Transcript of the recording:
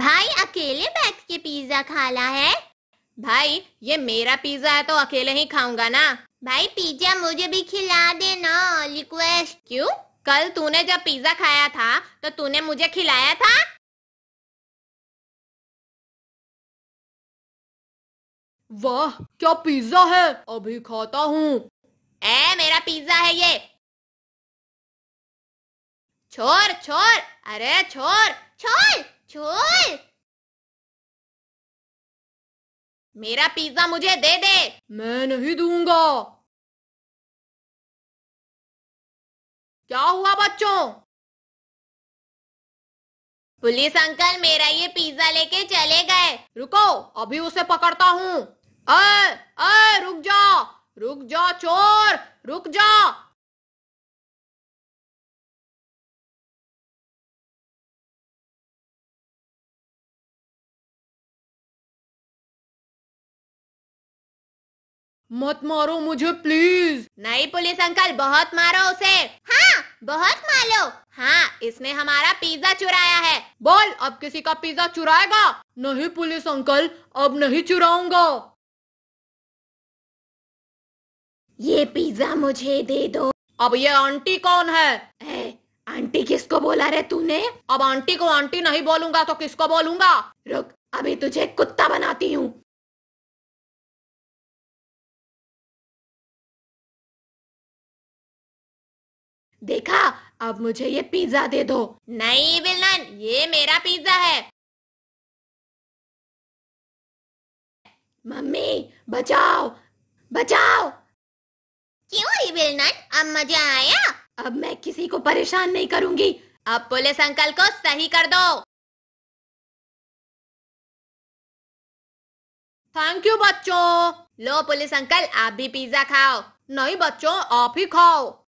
भाई अकेले बैठ के पिज्जा खाला है भाई ये मेरा पिज्जा है तो अकेले ही खाऊंगा ना भाई पिज्जा मुझे भी खिला देना रिक्वेस्ट क्यों कल तूने जब पिज्जा खाया था तो तूने मुझे खिलाया था वाह क्या पिज्जा है अभी खाता हूँ ए मेरा पिज्जा है ये छोर छोर अरे छोर छोर छोर मेरा पिज्जा मुझे दे दे मैं नहीं दूंगा क्या हुआ बच्चों पुलिस अंकल मेरा ये पिज्जा लेके चले गए रुको अभी उसे पकड़ता हूँ रुक जा रुक जा चोर रुक जा मत मारो मुझे प्लीज नहीं पुलिस अंकल बहुत मारो उसे हाँ बहुत मारो हाँ इसने हमारा पिज्जा चुराया है बोल अब किसी का पिज्जा चुराएगा नहीं पुलिस अंकल अब नहीं चुराऊंगा ये पिज्जा मुझे दे दो अब ये आंटी कौन है ए, आंटी किसको बोला रे तूने अब आंटी को आंटी नहीं बोलूंगा तो किसको बोलूंगा रुक अभी तुझे कुत्ता बनाती हूँ देखा अब मुझे ये पिज्जा दे दो नहीं विलन ये मेरा पिज्जा है मम्मी बचाओ बचाओ क्यों विलन अब मजा आया अब मैं किसी को परेशान नहीं करूंगी अब पुलिस अंकल को सही कर दो थैंक यू बच्चों लो पुलिस अंकल आप भी पिज्जा खाओ नहीं बच्चों आप ही खाओ